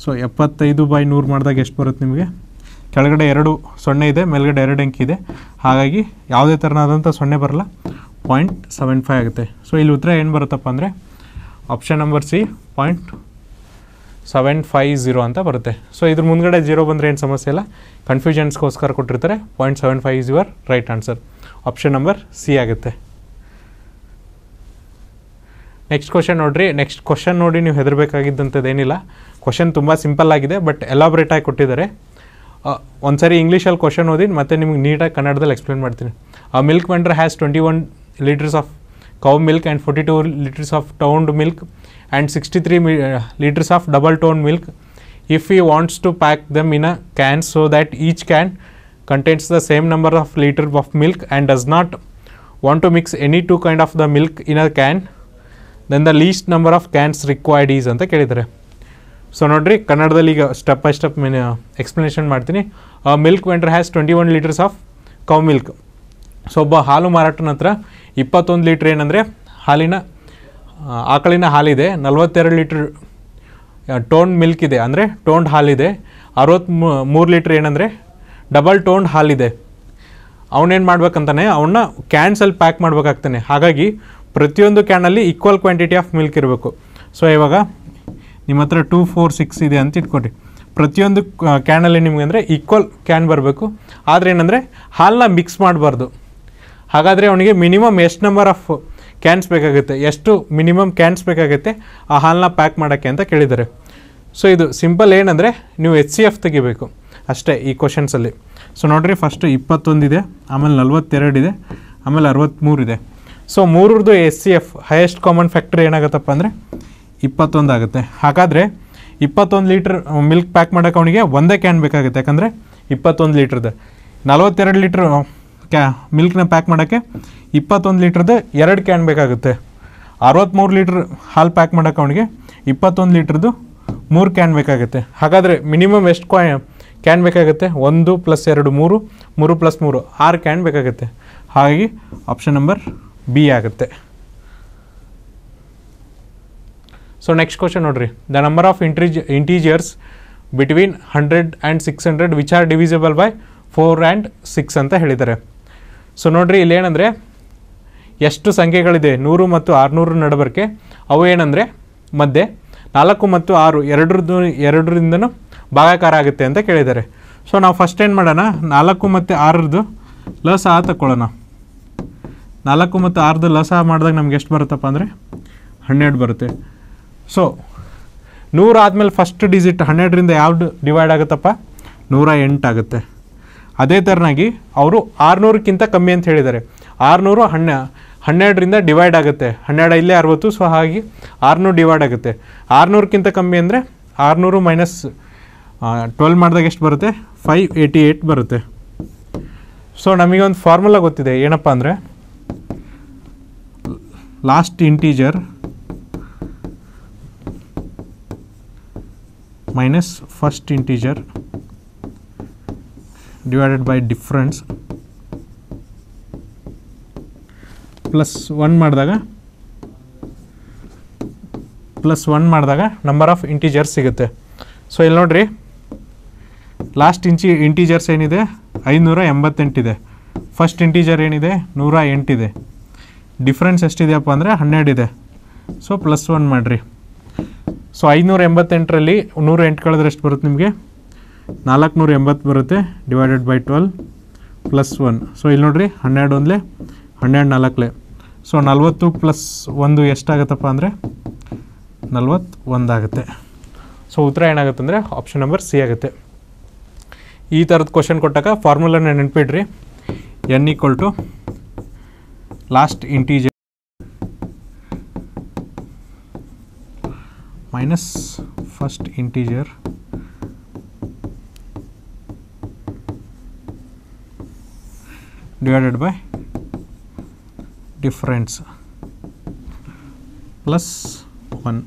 ಸೊ ಎಪ್ಪತ್ತೈದು ಬೈ ನೂರು ಮಾಡಿದಾಗ ಎಷ್ಟು ಬರುತ್ತೆ ನಿಮಗೆ ಕೆಳಗಡೆ ಎರಡು ಸೊನ್ನೆ ಇದೆ ಮೇಲ್ಗಡೆ ಎರಡು ಅಂಕಿ ಇದೆ ಹಾಗಾಗಿ ಯಾವುದೇ ಥರನಾದಂಥ ಸೊನ್ನೆ ಬರಲ್ಲ ಪಾಯಿಂಟ್ ಸೆವೆನ್ ಫೈವ್ ಆಗುತ್ತೆ ಸೊ ಇಲ್ಲಿ ಉತ್ತರ ಏನು ಬರುತ್ತಪ್ಪ ಅಂದರೆ option number C point seven five zero ಅಂತ ಬರುತ್ತೆ ಸೊ ಇದ್ರ ಮುಂದಗಡೆ ಜೀರೋ ಬಂದರೆ ಏನು ಸಮಸ್ಯೆ ಇಲ್ಲ ಕನ್ಫ್ಯೂಷನ್ಸ್ಗೋಸ್ಕರ ಕೊಟ್ಟಿರ್ತಾರೆ point seven five is your right answer option number C ಆಗುತ್ತೆ ನೆಕ್ಸ್ಟ್ ಕ್ವಶನ್ ನೋಡಿರಿ ನೆಕ್ಸ್ಟ್ ಕ್ವಶನ್ ನೋಡಿ ನೀವು ಹೆದರಬೇಕಾಗಿದ್ದಂಥದ್ದು ಏನಿಲ್ಲ ಕ್ವಶನ್ ತುಂಬ ಸಿಂಪಲ್ ಆಗಿದೆ ಬಟ್ ಎಲಾಬ್ರೇಟಾಗಿ ಕೊಟ್ಟಿದ್ದಾರೆ ಒಂದು ಸರಿ ಇಂಗ್ಲೀಷಲ್ಲಿ ಕ್ವಶನ್ ಓದಿ ಮತ್ತೆ ನಿಮ್ಗೆ ನೀಟಾಗಿ ಕನ್ನಡದಲ್ಲಿ ಎಕ್ಸ್ಪ್ಲೇನ್ ಮಾಡ್ತೀನಿ a milk vendor has twenty one litres of cow milk and forty two litres of toned milk and sixty three me litres of double tone milk if you wants to pack them in a can so that each can contents the same number of litre of milk and does not want to mix any two kind of the milk in a can then the least number of cans required is ಅಂತ ಕೇಳಿದರೆ so ನೋಡ್ರಿ ಕನ್ನಡದಲ್ಲಿ ಈಗ step by step mean explanation ಮಾಡ್ತೀನಿ milk vendor has twenty one litres of cow milk so ಒಬ್ಬ ಹಾಲು ಮಾರಾಟನ ಹತ್ರ ಇಪ್ಪತ್ತೊಂದು ಲೀಟ್ರ್ ಏನಂದರೆ ಹಾಲಿನ ಆಕಳಿನ ಹಾಲಿದೆ ನಲ್ವತ್ತೆರಡು ಲೀಟ್ರ್ ಟೋನ್ ಮಿಲ್ಕ್ ಇದೆ ಅಂದರೆ ಟೋಂಡ್ ಹಾಲಿದೆ ಅರವತ್ತ್ ಮೂರು ಲೀಟ್ರ್ ಏನಂದರೆ ಡಬಲ್ ಟೋಂಡ್ ಹಾಲಿದೆ ಅವನೇನು ಮಾಡ್ಬೇಕಂತಾನೆ ಅವನ್ನ ಕ್ಯಾನ್ಸಲ್ಲಿ ಪ್ಯಾಕ್ ಮಾಡಬೇಕಾಗ್ತಾನೆ ಹಾಗಾಗಿ ಪ್ರತಿಯೊಂದು ಕ್ಯಾನಲ್ಲಿ ಈಕ್ವಲ್ ಕ್ವಾಂಟಿಟಿ ಆಫ್ ಮಿಲ್ಕ್ ಇರಬೇಕು ಸೊ ಇವಾಗ ನಿಮ್ಮ ಹತ್ರ ಟೂ ಫೋರ್ ಸಿಕ್ಸ್ ಇದೆ ಅಂತ ಇಟ್ಕೊಳ್ರಿ ಪ್ರತಿಯೊಂದು ಕ್ಯಾನಲ್ಲಿ ನಿಮಗೆ ಅಂದರೆ ಈಕ್ವಲ್ ಕ್ಯಾನ್ ಬರಬೇಕು ಆದರೆ ಏನಂದರೆ ಹಾಲನ್ನ ಮಿಕ್ಸ್ ಮಾಡಬಾರ್ದು ಹಾಗಾದರೆ ಅವನಿಗೆ ಮಿನಿಮಮ್ ಎಷ್ಟು ನಂಬರ್ ಆಫ್ ಕ್ಯಾನ್ಸ್ ಬೇಕಾಗುತ್ತೆ ಎಷ್ಟು ಮಿನಿಮಮ್ ಕ್ಯಾನ್ಸ್ ಬೇಕಾಗುತ್ತೆ ಆ ಹಾಲನ್ನ ಪ್ಯಾಕ್ ಮಾಡೋಕ್ಕೆ ಅಂತ ಕೇಳಿದ್ದಾರೆ ಸೊ ಇದು ಸಿಂಪಲ್ ಏನಂದರೆ ನೀವು ಎಚ್ ಸಿ ಎಫ್ ತೆಗಿಬೇಕು ಅಷ್ಟೇ ಈ ಕ್ವಶನ್ಸಲ್ಲಿ ಸೊ ನೋಡಿರಿ ಫಸ್ಟು ಇಪ್ಪತ್ತೊಂದಿದೆ ಆಮೇಲೆ ನಲ್ವತ್ತೆರಡಿದೆ ಆಮೇಲೆ ಅರವತ್ತ್ಮೂರಿದೆ ಸೊ ಮೂರರದು S C F highest common factory ಏನಾಗುತ್ತಪ್ಪ ಅಂದರೆ ಇಪ್ಪತ್ತೊಂದು ಆಗುತ್ತೆ ಹಾಗಾದರೆ ಇಪ್ಪತ್ತೊಂದು ಲೀಟ್ರ್ ಮಿಲ್ಕ್ ಪ್ಯಾಕ್ ಮಾಡೋಕೆ ಅವನಿಗೆ ಒಂದೇ ಕ್ಯಾನ್ ಬೇಕಾಗುತ್ತೆ ಯಾಕಂದರೆ ಇಪ್ಪತ್ತೊಂದು ಲೀಟ್ರದ್ದು ನಲವತ್ತೆರಡು ಲೀಟ್ರ್ ಕ್ಯಾ ಮಿಲ್ಕ್ನ ಪ್ಯಾಕ್ ಮಾಡೋಕ್ಕೆ ಇಪ್ಪತ್ತೊಂದು ಲೀಟ್ರದ್ದು ಎರಡು ಕ್ಯಾನ್ ಬೇಕಾಗುತ್ತೆ ಅರವತ್ತ್ಮೂರು ಲೀಟ್ರ್ ಹಾಲು ಪ್ಯಾಕ್ ಮಾಡೋಕೆ ಅವನಿಗೆ ಇಪ್ಪತ್ತೊಂದು ಲೀಟ್ರದ್ದು ಮೂರು ಕ್ಯಾನ್ ಬೇಕಾಗುತ್ತೆ ಹಾಗಾದರೆ ಮಿನಿಮಮ್ ಎಷ್ಟು ಕ್ವಾ ಕ್ಯಾನ್ ಬೇಕಾಗುತ್ತೆ ಒಂದು ಪ್ಲಸ್ ಎರಡು ಮೂರು ಮೂರು ಪ್ಲಸ್ ಮೂರು ಆರು ಕ್ಯಾನ್ ಬೇಕಾಗುತ್ತೆ ಹಾಗಾಗಿ ಆಪ್ಷನ್ ನಂಬರ್ ಬಿ ಆಗುತ್ತೆ ಸೊ ನೆಕ್ಸ್ಟ್ ಕ್ವಶನ್ ನೋಡ್ರಿ the number of integer integers between hundred and six hundred which are divisible by four and six ಅಂತ ಹೇಳಿದ್ದಾರೆ ಸೊ ನೋಡ್ರಿ ಏನಂದರೆ ಎಷ್ಟು ಸಂಖ್ಯೆಗಳಿದೆ ನೂರು ಮತ್ತು ಆರುನೂರು ನಡಬರ್ಕೆ ಅವು ಏನಂದರೆ ಮಧ್ಯೆ ನಾಲ್ಕು ಮತ್ತು ಆರು ಎರಡರದ್ದು ಎರಡರಿಂದನೂ ಭಾಗಾಕಾರ ಆಗುತ್ತೆ ಅಂತ ಕೇಳಿದ್ದಾರೆ ಸೊ ನಾವು ಫಸ್ಟ್ ಏನು ಮಾಡೋಣ ನಾಲ್ಕು ಮತ್ತು ಆರರದ್ದು ಲಸ ತಗೊಳ್ಳೋಣ ನಾಲ್ಕು ಮತ್ತು ಆರದ್ದು ಲಸ ಮಾಡಿದಾಗ ನಮ್ಗೆ ಎಷ್ಟು ಬರುತ್ತಪ್ಪ ಅಂದರೆ ಹನ್ನೆರಡು ಬರುತ್ತೆ ಸೊ ಆದಮೇಲೆ ಫಸ್ಟ್ ಡಿಜಿಟ್ ಹನ್ನೆರಡರಿಂದ ಯಾವ್ದು ಡಿವೈಡ್ ಆಗುತ್ತಪ್ಪ ನೂರ ಎಂಟಾಗುತ್ತೆ ಅದೇ ಥರನಾಗಿ ಅವರು ಆರುನೂರಕ್ಕಿಂತ ಕಮ್ಮಿ ಅಂತ ಹೇಳಿದ್ದಾರೆ ಆರುನೂರು ಹನ್ನೆ ಹನ್ನೆರಡರಿಂದ ಡಿವೈಡ್ ಆಗುತ್ತೆ ಹನ್ನೆರಡು ಇಲ್ಲೇ ಅರವತ್ತು ಸೊ ಹಾಗೆ ಆರುನೂರು ಡಿವೈಡ್ ಆಗುತ್ತೆ ಆರುನೂರಕ್ಕಿಂತ ಕಮ್ಮಿ ಅಂದರೆ ಆರುನೂರು ಮೈನಸ್ ಟ್ವೆಲ್ ಮಾಡಿದಾಗ ಎಷ್ಟು ಬರುತ್ತೆ ಫೈವ್ ಏಯ್ಟಿ ಏಯ್ಟ್ ಬರುತ್ತೆ ಸೊ ನಮಗೆ ಒಂದು ಫಾರ್ಮುಲಾ ಗೊತ್ತಿದೆ ಏನಪ್ಪ ಅಂದರೆ last integer minus first integer divided by difference plus one ಮಾಡಿದಾಗ ಪ್ಲಸ್ ಒನ್ ಮಾಡಿದಾಗ ನಂಬರ್ ಆಫ್ ಇಂಟೀಜರ್ಸ್ ಸಿಗುತ್ತೆ ಸೊ ಇಲ್ಲಿ ನೋಡ್ರಿ ಲಾಸ್ಟ್ ಇಂಚಿ ಇಂಟೀಜರ್ಸ್ ಏನಿದೆ ಐನೂರ ಎಂಬತ್ತೆಂಟಿದೆ ಫಸ್ಟ್ ಇಂಟೀಜರ್ ಏನಿದೆ ನೂರ ಎಂಟಿದೆ ಡಿಫ್ರೆನ್ಸ್ ಎಷ್ಟಿದೆಯಪ್ಪ ಅಂದರೆ ಹನ್ನೆರಡಿದೆ ಸೊ ಪ್ಲಸ್ ಒನ್ ಮಾಡಿರಿ ಸೊ ಐನೂರ ಎಂಬತ್ತೆಂಟರಲ್ಲಿ ನೂರ ಎಂಟು ಕಳೆದ್ರೆ ಎಷ್ಟು ಬರುತ್ತೆ ನಿಮಗೆ ನಾಲ್ಕುನೂರ ಎಂಬತ್ತು ಬರುತ್ತೆ divided by twelve plus one so ಇಲ್ಲಿ ನೋಡಿರಿ ಹನ್ನೆರಡು ಒಂದಲೇ ಹನ್ನೆರಡು ನಾಲ್ಕಲೆ ಸೊ ನಲ್ವತ್ತು ಪ್ಲಸ್ ಒಂದು ಎಷ್ಟಾಗತ್ತಪ್ಪ ಅಂದರೆ ನಲ್ವತ್ತು ಒಂದಾಗುತ್ತೆ ಸೊ ಉತ್ತರ ಏನಾಗುತ್ತೆ ಅಂದರೆ ಆಪ್ಷನ್ ನಂಬರ್ ಸಿ ಆಗುತ್ತೆ ಈ ಥರದ ಕ್ವಶನ್ ಕೊಟ್ಟಾಗ ಫಾರ್ಮುಲನ್ನ ನೆನ್ಪಿಡ್ರಿ N equal to last integer minus first integer divided by difference plus one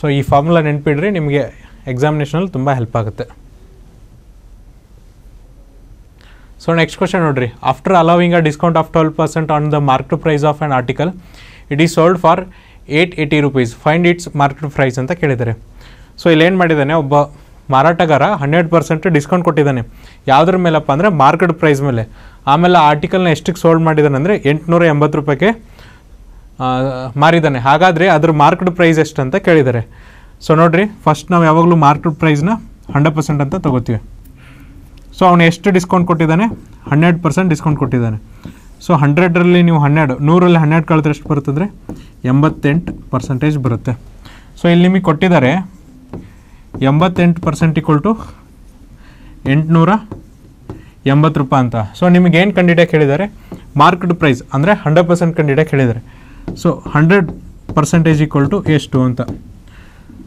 so ಈ ಫಾರ್ಮುಲಾ ನೆನ್ಪಿಡ್ರಿ ನಿಮಗೆ ಎಕ್ಸಾಮಿನೇಷನಲ್ಲಿ ತುಂಬ ಹೆಲ್ಪ್ ಆಗುತ್ತೆ ಸೊ ನೆಕ್ಸ್ಟ್ ಕ್ವಶನ್ ನೋಡ್ರಿ after allowing a discount of twelve percent on the mark to price of an article it is sold for eight eighty rupees find its market price ಅಂತ ಕೇಳಿದ್ದಾರೆ so ಇಲ್ಲೇನು ಮಾಡಿದ್ದಾನೆ ಒಬ್ಬ ಮಾರಾಟಗಾರ hundred percent discount ಕೊಟ್ಟಿದ್ದಾನೆ ಯಾವುದ್ರ ಮೇಲಪ್ಪ ಅಂದರೆ ಮಾರ್ಕೆಟ್ ಪ್ರೈಸ್ ಮೇಲೆ ಆಮೇಲೆ ಆರ್ಟಿಕಲ್ನ ಎಷ್ಟಕ್ಕೆ ಸೋಲ್ಡ್ ಮಾಡಿದ್ದಾನೆ ಅಂದರೆ ಎಂಟುನೂರ ಎಂಬತ್ತು ರೂಪಾಯಿಗೆ ಮಾರಿದ್ದಾನೆ ಹಾಗಾದರೆ ಅದ್ರ ಮಾರ್ಕೆಟ್ ಪ್ರೈಸ್ ಎಷ್ಟು ಅಂತ ಕೇಳಿದ್ದಾರೆ ಸೊ ನೋಡಿರಿ ಫಸ್ಟ್ ನಾವು ಯಾವಾಗಲೂ ಮಾರ್ಕೆಟ್ ಪ್ರೈಸ್ನ ಹಂಡ್ರೆಡ್ ಪರ್ಸೆಂಟ್ ಅಂತ ತೊಗೋತೀವಿ ಸೊ ಅವನು ಎಷ್ಟು ಡಿಸ್ಕೌಂಟ್ ಕೊಟ್ಟಿದ್ದಾನೆ ಹಂಡ್ರೆಡ್ ಪರ್ಸೆಂಟ್ ಡಿಸ್ಕೌಂಟ್ ಕೊಟ್ಟಿದ್ದಾನೆ ಸೊ ಹಂಡ್ರೆಡ್ರಲ್ಲಿ ನೀವು ಹನ್ನೆರಡು ನೂರಲ್ಲಿ ಹನ್ನೆರಡು ಕಳೆದ್ರೆ ಎಷ್ಟು ಬರುತ್ತಂದರೆ ಎಂಬತ್ತೆಂಟು ಪರ್ಸೆಂಟೇಜ್ ಬರುತ್ತೆ ಸೊ ಇಲ್ಲಿ ನಿಮಗೆ ಕೊಟ್ಟಿದ್ದಾರೆ ಎಂಬತ್ತೆಂಟು ಪರ್ಸೆಂಟ್ ಇಕ್ವಲ್ ಟು ಎಂಟುನೂರ ಎಂಬತ್ತು ರೂಪಾಯಿ ಅಂತ ಸೊ ನಿಮಗೇನು ಏನು ಹೇಳಿದ್ದಾರೆ ಮಾರ್ಕೆಟ್ ಪ್ರೈಸ್ ಅಂದರೆ ಹಂಡ್ರೆಡ್ ಪರ್ಸೆಂಟ್ ಕಂಡಿಡಿಯೋಕೆ ಹೇಳಿದ್ದಾರೆ so hundred percentage equal to ಎಷ್ಟು ಅಂತ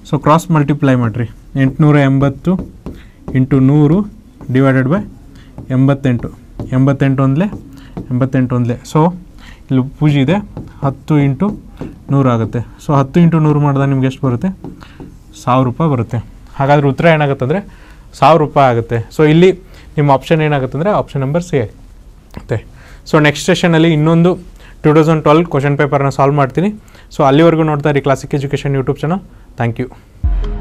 ಸೊ ಕ್ರಾಸ್ ಮಲ್ಟಿಪ್ಲೈ ಮಾಡಿರಿ ಎಂಟುನೂರ ಎಂಬತ್ತು ಇಂಟು ನೂರು ಡಿವೈಡೆಡ್ ಬೈ ಎಂಬತ್ತೆಂಟು ಎಂಬತ್ತೆಂಟು ಅಂದಲೇ ಎಂಬತ್ತೆಂಟು ಒಂದಲೇ ಸೊ ಇಲ್ಲಿ ಪೂಜೆ ಇದೆ ಹತ್ತು ಇಂಟು ನೂರು ಆಗುತ್ತೆ ಸೊ ಹತ್ತು ಇಂಟು ನೂರು ಮಾಡಿದಾಗ ನಿಮ್ಗೆ ಎಷ್ಟು ಬರುತ್ತೆ ಸಾವಿರ ರೂಪಾಯಿ ಬರುತ್ತೆ ಹಾಗಾದ್ರೆ ಉತ್ತರ ಏನಾಗುತ್ತೆ ಅಂದರೆ ಸಾವಿರ ರೂಪಾಯಿ ಆಗುತ್ತೆ ಸೊ ಇಲ್ಲಿ ನಿಮ್ಮ ಆಪ್ಷನ್ ಏನಾಗುತ್ತೆ ಅಂದರೆ ಆಪ್ಷನ್ ನಂಬರ್ ಸಿ ಆಗುತ್ತೆ ಸೊ ನೆಕ್ಸ್ಟ್ ಸೆಷನಲ್ಲಿ ಇನ್ನೊಂದು ಟೂ ತೌಸಂಡ್ ಟ್ವೆಲ್ ಕ್ವಶನ್ ಪೇಪರ್ನ ಸಾಲ್ವ್ ಮಾಡ್ತೀನಿ ಸೊ ಅಲ್ಲಿವರೆಗೂ ನೋಡ್ತಾ ಇರಿ classic education YouTube channel thank you